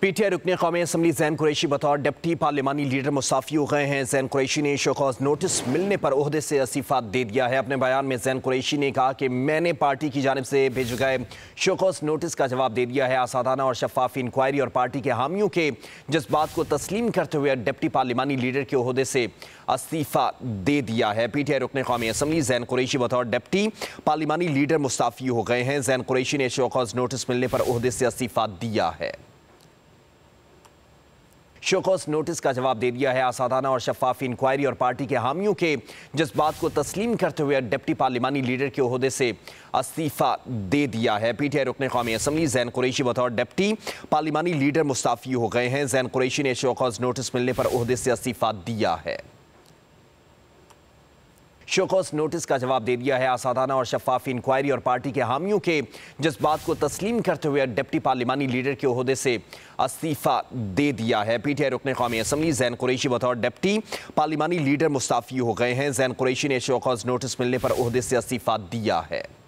PTI रुकने कौमी assembly Jain Qureshi बतौर डिप्टी पार्लिमानी लीडर मुसाफी हो गए हैं जैन कुरैशी ने शोकॉज नोटिस मिलने पर अहदे से इस्तीफ़ा दे दिया है अपने बयान में जैन कुरैशी ने कहा कि मैंने पार्टी की जानब से भेजे गए शोकॉज नोटिस का जवाब दे दिया है आसादाना और शफाफ इंक्वायरी और पार्टी के हामियों के जिस बात को तस्लीम करते हुए डिप्टी पार्लिमानी लीडर के अहदे से इस्तीफ़ा दे दिया है पी टी आई रुकने कौमी असम्बली जैन कुरैशी बतौर डिप्टी पार्लिमानी लीडर मुस्ताफ़ी हो गए हैं जैन कुरैशी ने शोकॉज नोटिस मिलने पर अहदे से इस्तीफ़ा दिया है शोकॉस नोटिस का जवाब दे दिया है आसादाना और शफाफ इंक्वायरी और पार्टी के हामियों के जज्बात को तस्लीम करते हुए डिप्टी पार्लिमानी लीडर के अहदे से इस्तीफ़ा दे दिया है पी टी आई रुकन कौमी असम्बली जैन कुरैशी बतौर डिप्टी पार्लिमानी लीडर मुस्ताफ़ी हो गए हैं जैन कुरैशी ने शोकॉज नोटिस मिलने पर अहदे से इस्तीफ़ा दिया है शोकॉस नोटिस का जवाब दे दिया है आसादाना और शफाफ इंक्वायरी और पार्टी के हामियों के जिस बात को तस्लीम करते हुए डिप्टी पार्लिमानी लीडर के अहदे से इस्तीफ़ा दे दिया है पी टी आई रुकने कौमी असम्बली जैन कुरेशी बतौर डिप्टी पार्लिमानी लीडर मुस्ताफ़ी हो गए हैं जैन कुरेशी ने शोकॉज नोटिस मिलने पर अहदे से इस्तीफ़ा दिया है